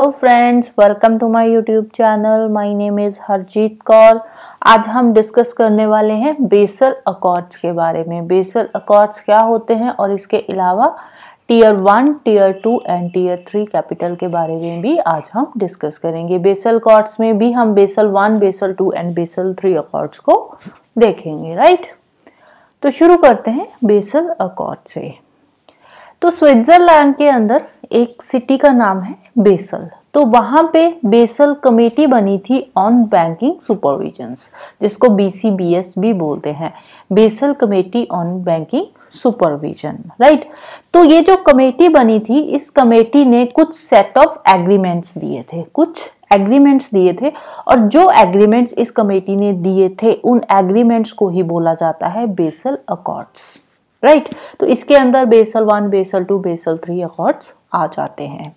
Hello friends welcome to my YouTube channel my name is Harjeet Kaur आज हम discuss करने वाले हैं बेसल अकॉर्ड्स के बारे में बेसल अकॉर्ड्स क्या होते हैं और इसके अलावा tier one tier two and tier three capital के बारे में भी आज हम डिस्कस करेंगे बेसल अकॉर्ड्स में भी हम Basel one Basel two and Basel three accords को देखेंगे राइट तो शुरू करते हैं बेसल अकॉर्ड से तो स्विट्जरलैंड के अंदर एक सिटी का नाम है बेसल तो वहां पे बेसल कमेटी बनी थी ऑन बैंकिंग सुपरविजन्स जिसको बीसीबीएस भी बोलते हैं Basel committee on banking supervision right तो ये जो कमेटी बनी थी इस कमेटी ने कुछ सेट ऑफ एग्रीमेंट्स दिए थे कुछ एग्रीमेंट्स दिए थे और जो एग्रीमेंट्स इस कमेटी ने दिए थे उन एग्रीमेंट्स को ही बोला जाता है बेसल अकॉर्ड्स राइट तो इसके अंदर Basel one Basel two Basel three accords आ जाते हैं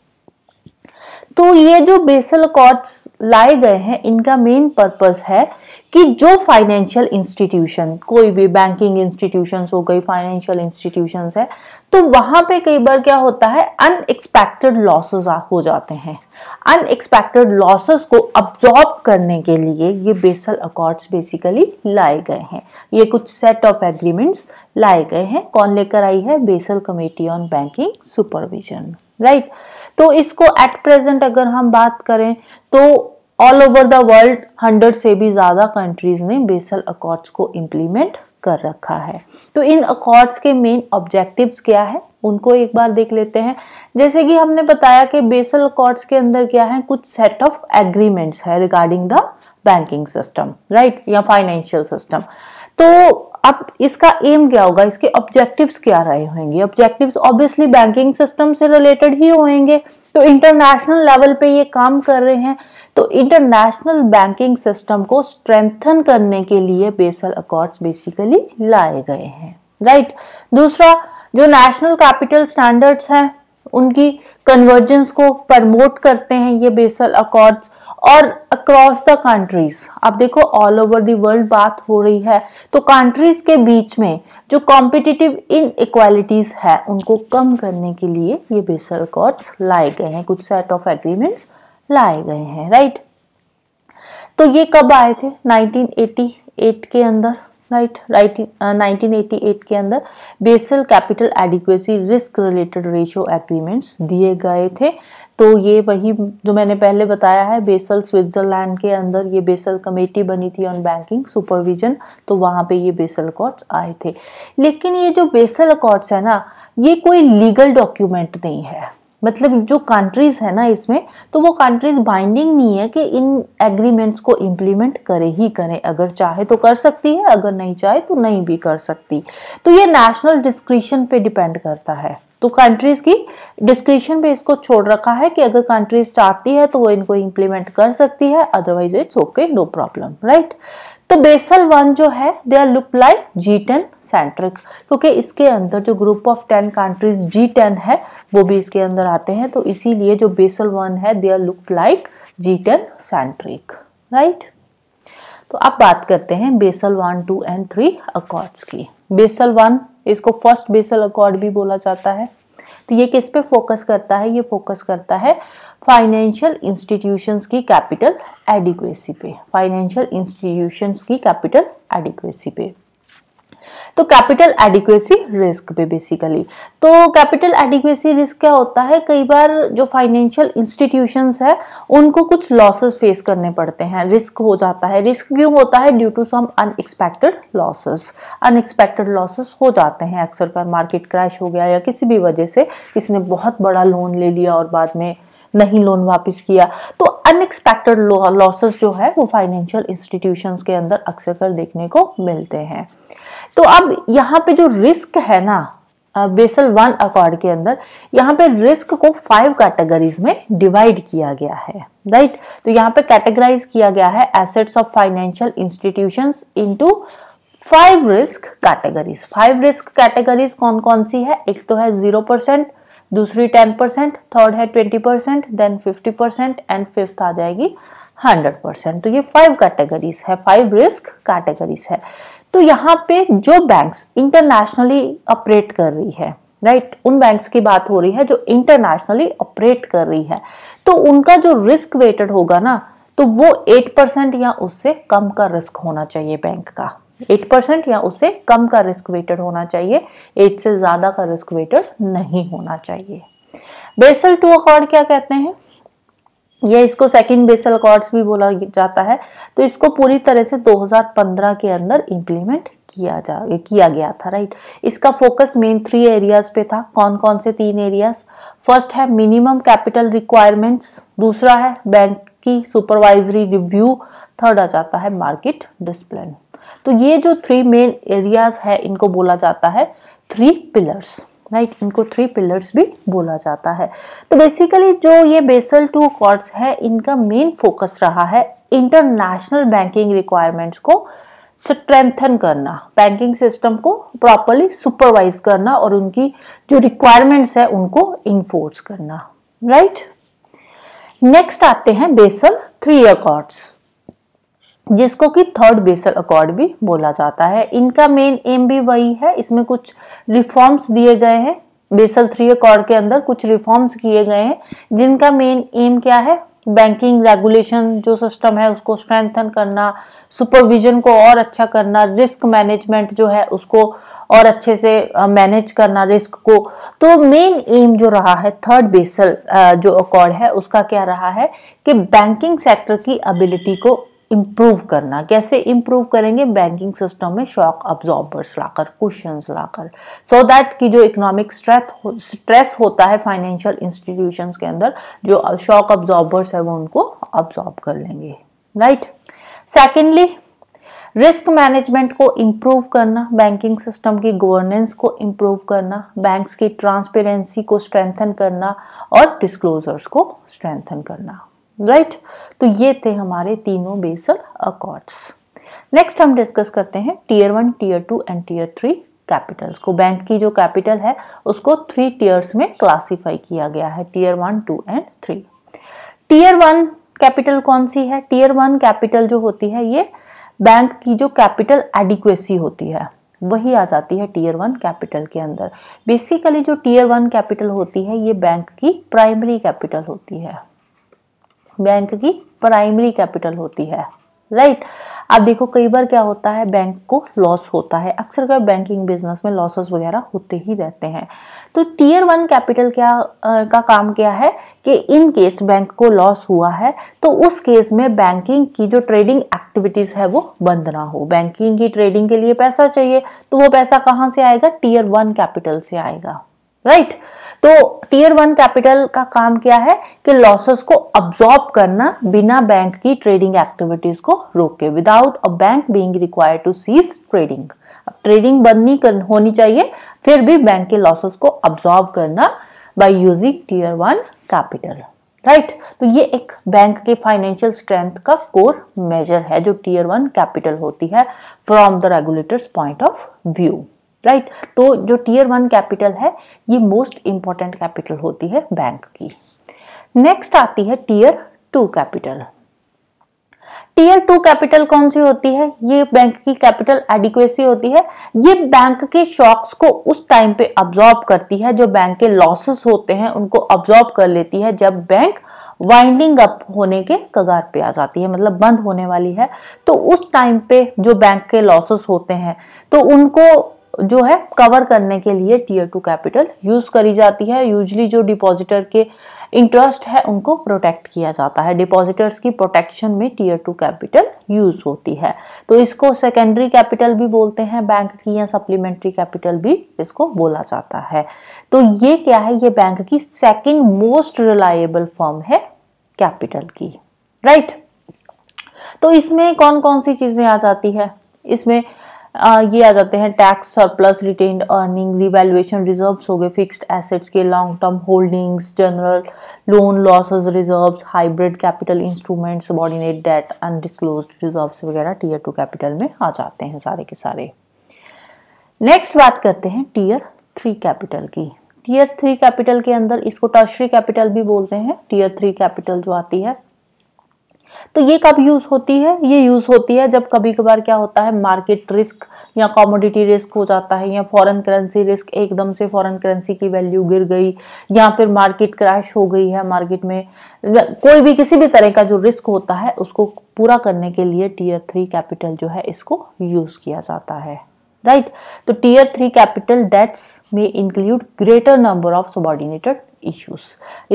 तो ये जो बेसल कॉर्ड्स लाए गए हैं इनका मेन पर्पस है कि जो फाइनेंशियल इंस्टीट्यूशन कोई भी बैंकिंग इंस्टीट्यूशन हो गई फाइनेंशियल इंस्टीट्यूशन है तो वहां पे कई बार क्या होता है अनएक्सपेक्टेड लॉसेस हो जाते हैं अनएक्सपेक्टेड लॉसेस को अब्जॉर्ब करने के लिए ये बेसल अकॉर्ड्स बेसिकली लाए गए हैं ये कुछ सेट ऑफ एग्रीमेंट्स लाए गए हैं कौन लेकर आई है Basel committee on banking supervision right right? तो इसको एट प्रेजेंट अगर हम बात करें तो all over the world hundred से भी ज़्यादा कंट्रीज ने बेसल अकॉर्ड्स को इम्प्लीमेंट कर रखा है तो इन अकॉर्ड्स के मेन ऑब्जेक्टिव्स क्या है उनको एक बार देख लेते हैं जैसे कि हमने बताया कि बेसल अकॉर्ड्स के अंदर क्या है कुछ सेट ऑफ एग्रीमेंट्स है regarding the banking system right या फाइनेंशियल सिस्टम तो अब इसका एम क्या होगा इसके ऑब्जेक्टिव्स क्या रहे होंगे ऑब्जेक्टिव्स ऑब्वियसली बैंकिंग सिस्टम से रिलेटेड ही होंगे तो इंटरनेशनल लेवल पे ये काम कर रहे हैं तो इंटरनेशनल बैंकिंग सिस्टम को स्ट्रेंथन करने के लिए बेसल अकॉर्ड्स बेसिकली लाए गए हैं राइट right? दूसरा जो नेशनल कैपिटल स्टैंडर्ड्स हैं उनकी कन्वर्जेंस को प्रमोट करते हैं ये बेसल अकॉर्ड्स और अक्रॉस द कंट्रीज आप देखो ऑल ओवर द वर्ल्ड बात हो रही है तो कंट्रीज के बीच में जो कॉम्पिटिटिव इन इक्वालिटीज है उनको कम करने के लिए ये बेसल कॉर्ड्स लाए गए हैं कुछ सेट ऑफ एग्रीमेंट्स लाए गए हैं राइट तो ये कब आए थे 1988 के अंदर राइट राइट 1988 के अंदर Basel capital adequacy risk related ratio agreements दिए गए थे तो ये वही जो मैंने पहले बताया है बेसल स्विट्जरलैंड के अंदर ये बेसल कमेटी बनी थी ऑन बैंकिंग सुपरविजन तो वहाँ पे ये बेसल अकॉर्ड्स आए थे लेकिन ये जो बेसल अकॉर्ड्स है ना ये कोई लीगल डॉक्यूमेंट नहीं है मतलब जो कंट्रीज़ है ना इसमें तो वो कंट्रीज़ बाइंडिंग नहीं है कि इन एग्रीमेंट्स को इम्प्लीमेंट करे ही करें अगर चाहे तो कर सकती है अगर नहीं चाहे तो नहीं भी कर सकती तो ये नेशनल डिस्क्रिप्शन पे डिपेंड करता है तो कंट्रीज की डिस्क्रिप्शन पे इसको छोड़ रखा है कि अगर कंट्रीज चाहती है तो वो इनको इम्प्लीमेंट कर सकती है otherwise it's okay no problem right तो बेसल वन जो है they are look like G ten centric क्योंकि इसके अंदर जो group of ten countries G ten है वो भी इसके अंदर आते हैं तो इसीलिए जो बेसल वन है they are look like G ten centric right तो अब बात करते हैं Basel one two and three accords की बेसल वन इसको फर्स्ट बेसल अकॉर्ड भी बोला जाता है तो ये किस पे फोकस करता है ये फोकस करता है फाइनेंशियल इंस्टीट्यूशंस की कैपिटल एडिक्वेसी पे फाइनेंशियल इंस्टीट्यूशंस की कैपिटल एडिक्वेसी पे तो कैपिटल एडिक्वेसी रिस्क पे बेसिकली तो कैपिटल एडिक्वेसी रिस्क क्या होता है कई बार जो फाइनेंशियल इंस्टीट्यूशंस है उनको कुछ लॉसेस फेस करने पड़ते हैं रिस्क हो जाता है रिस्क क्यों होता है due to some unexpected losses unexpected losses हो जाते हैं अक्सर कर मार्केट क्रैश हो गया या किसी भी वजह से किसी ने बहुत बड़ा लोन ले लिया और बाद में नहीं लोन वापस किया तो अनएक्सपेक्टेड लॉसेस जो है वो फाइनेंशियल इंस्टीट्यूशंस के अंदर अक्सर कर देखने को मिलते हैं तो अब यहाँ पे जो रिस्क है ना बेसल वन अकॉर्ड के अंदर यहाँ पे रिस्क को फाइव कैटेगरीज में डिवाइड किया गया है राइट right? तो यहाँ पे कैटेगराइज किया गया है assets of financial institution into five risk categories five risk categories कौन कौन सी है एक तो है जीरो परसेंट दूसरी टेन परसेंट थर्ड है twenty percent then fifty percent and fifth आ जाएगी हंड्रेड परसेंट तो ये फाइव कैटेगरीज है फाइव रिस्क कैटेगरीज है तो यहाँ पे जो बैंक्स इंटरनेशनली ऑपरेट कर रही है राइट right? उन बैंक्स की बात हो रही है जो इंटरनेशनली ऑपरेट कर रही है तो उनका जो रिस्क वेटेड होगा ना तो वो एट परसेंट या उससे कम का रिस्क होना चाहिए बैंक का एट परसेंट या उससे कम का रिस्क वेटेड होना चाहिए एट से ज़्यादा का रिस्क वेटेड नहीं होना चाहिए बेसल टू अकॉर्ड क्या कहते हैं या इसको सेकंड बेसल कॉर्ड्स भी बोला जाता है तो इसको पूरी तरह से 2015 के अंदर इम्प्लीमेंट किया जा किया गया था राइट इसका फोकस मेन थ्री एरियाज पे था कौन कौन से तीन एरियाज फर्स्ट है मिनिमम कैपिटल रिक्वायरमेंट्स दूसरा है बैंक की सुपरवाइजरी रिव्यू थर्ड आ जाता है मार्केट डिसप्लिन तो ये जो थ्री मेन एरियाज है इनको बोला जाता है थ्री पिलर्स राइट इनको थ्री पिलर्स भी बोला जाता है तो बेसिकली जो ये बेसल टू अकॉर्ड्स है इनका मेन फोकस रहा है इंटरनेशनल बैंकिंग रिक्वायरमेंट्स को स्ट्रेंथन करना बैंकिंग सिस्टम को प्रॉपरली सुपरवाइज करना और उनकी जो रिक्वायरमेंट्स है उनको इन्फोर्स करना राइट right? नेक्स्ट आते हैं बेसल थ्री अकॉर्ड्स जिसको कि थर्ड बेसल अकॉर्ड भी बोला जाता है इनका मेन एम भी वही है इसमें कुछ रिफॉर्म्स दिए गए हैं बेसल थ्री अकॉर्ड के अंदर कुछ रिफॉर्म्स किए गए हैं जिनका मेन एम क्या है बैंकिंग रेगुलेशन जो सिस्टम है उसको स्ट्रेंथन करना सुपरविजन को और अच्छा करना रिस्क मैनेजमेंट जो है उसको और अच्छे से मैनेज करना रिस्क को तो मेन एम जो रहा है थर्ड बेसल जो अकॉर्ड है उसका क्या रहा है कि बैंकिंग सेक्टर की एबिलिटी को इम्प्रूव करना कैसे इम्प्रूव करेंगे बैंकिंग सिस्टम में शॉक अब्जॉर्बर्स लाकर क्वेश्चन लाकर सो so दैट की जो इकोनॉमिक स्ट्रेस स्ट्रेस होता है फाइनेंशियल इंस्टीट्यूशंस के अंदर जो शॉक अब्जॉर्बर्स है वो उनको अब्जॉर्ब कर लेंगे राइट सेकेंडली रिस्क मैनेजमेंट को इम्प्रूव करना बैंकिंग सिस्टम की गवर्नेंस को इम्प्रूव करना बैंक्स की ट्रांसपेरेंसी को स्ट्रेंथन करना और डिस्क्लोजर्स को स्ट्रेंथन करना राइट तो ये थे हमारे तीनों बेसल अकॉर्ड्स नेक्स्ट हम डिस्कस करते हैं tier one tier two and tier three capitals को बैंक की जो कैपिटल है उसको थ्री टीयर्स में क्लासिफाई किया गया है tier one two and three tier one capital कौन सी है टीयर वन कैपिटल जो होती है ये बैंक की जो कैपिटल एडिक्वेसी होती है वही आ जाती है टीयर वन कैपिटल के अंदर बेसिकली जो टीयर वन कैपिटल होती है ये बैंक की प्राइमरी कैपिटल होती है बैंक की प्राइमरी कैपिटल होती है राइट right? आप देखो कई बार क्या होता है बैंक को लॉस होता है अक्सर क्या बैंकिंग बिजनेस में लॉसेस वगैरह होते ही रहते हैं तो टीयर वन कैपिटल क्या आ, का काम क्या है कि इन केस बैंक को लॉस हुआ है तो उस केस में बैंकिंग की जो ट्रेडिंग एक्टिविटीज़ है वो बंद ना हो बैंकिंग की ट्रेडिंग के लिए पैसा चाहिए तो वो पैसा कहाँ से आएगा टीयर वन कैपिटल से आएगा राइट तो टीयर वन कैपिटल का काम क्या है कि लॉसेस को अब्सॉर्ब करना बिना बैंक की ट्रेडिंग एक्टिविटीज को रोके without a bank being required to cease trading trading बंद नहीं कर, होनी चाहिए फिर भी बैंक के लॉसेस को अब्सॉर्ब करना by using tier one capital right तो ये एक बैंक के फाइनेंशियल स्ट्रेंथ का कोर मेजर है जो टीयर वन कैपिटल होती है from the regulators point of view right right? तो जो टीयर वन कैपिटल है ये मोस्ट इंपॉर्टेंट कैपिटल होती है बैंक की नेक्स्ट आती है tier two capital tier two capital कौन सी होती है ये बैंक की कैपिटल एडिक्वेसी होती है ये बैंक के शॉक्स को उस टाइम पे अब्जॉर्ब करती है जो बैंक के लॉसेस होते हैं उनको अब्जॉर्ब कर लेती है जब बैंक वाइंडिंग अप होने के कगार पे आ जाती है मतलब बंद होने वाली है तो उस टाइम पे जो बैंक के लॉसेस होते हैं तो उनको जो है कवर करने के लिए टीयर टू कैपिटल यूज़ करी जाती है यूजली जो डिपॉजिटर के इंटरेस्ट है उनको प्रोटेक्ट किया जाता है डिपॉजिटर्स की प्रोटेक्शन में टीयर टू कैपिटल यूज़ होती है तो इसको सेकेंडरी कैपिटल भी बोलते हैं बैंक की या सप्लीमेंट्री कैपिटल भी इसको बोला जाता है तो ये क्या है ये बैंक की सेकेंड मोस्ट रिलायबल फॉर्म है कैपिटल की राइट right? तो इसमें कौन कौन सी चीज़ें आ जाती है इसमें ये आ जाते हैं tax surplus retained earning revaluation reserves हो गए फिक्स्ड एसेट्स के long term holdings general loan losses reserves hybrid capital instrument subordinate debt undisclosed reserves वगैरह टीयर टू कैपिटल में आ जाते हैं सारे के सारे नेक्स्ट बात करते हैं टीयर थ्री कैपिटल की टीयर थ्री कैपिटल के अंदर इसको टर्शरी कैपिटल भी बोलते हैं टीयर थ्री कैपिटल जो आती है तो ये कब यूज़ होती है ये यूज़ होती है जब कभी कभार क्या होता है मार्केट रिस्क या कॉमोडिटी रिस्क हो जाता है या फॉरेन करेंसी रिस्क एकदम से फॉरेन करेंसी की वैल्यू गिर गई या फिर मार्केट क्रैश हो गई है मार्केट में कोई भी किसी भी तरह का जो रिस्क होता है उसको पूरा करने के लिए टीयर थ्री कैपिटल जो है इसको यूज़ किया जाता है राइट तो टीयर थ्री कैपिटल डेट्स में include greater number of subordinated issues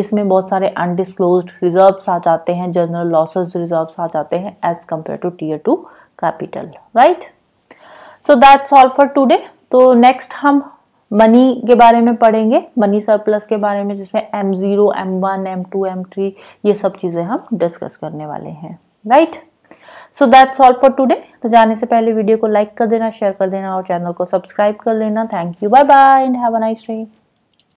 इसमें बहुत सारे अनडिसक्लोज रिजर्व्स आ जाते हैं जनरल लॉसेस रिजर्व्स आ जाते हैं as compare to tier two capital right so that's all for today तो नेक्स्ट हम मनी के बारे में पढ़ेंगे मनी सरप्लस के बारे में जिसमें M zero M one M two M three ये सब चीजें हम डिस्कस करने वाले हैं right right? So that's all for today तो जाने से पहले वीडियो को लाइक कर देना शेयर कर देना और चैनल को सब्सक्राइब कर लेना thank you bye bye and have a nice day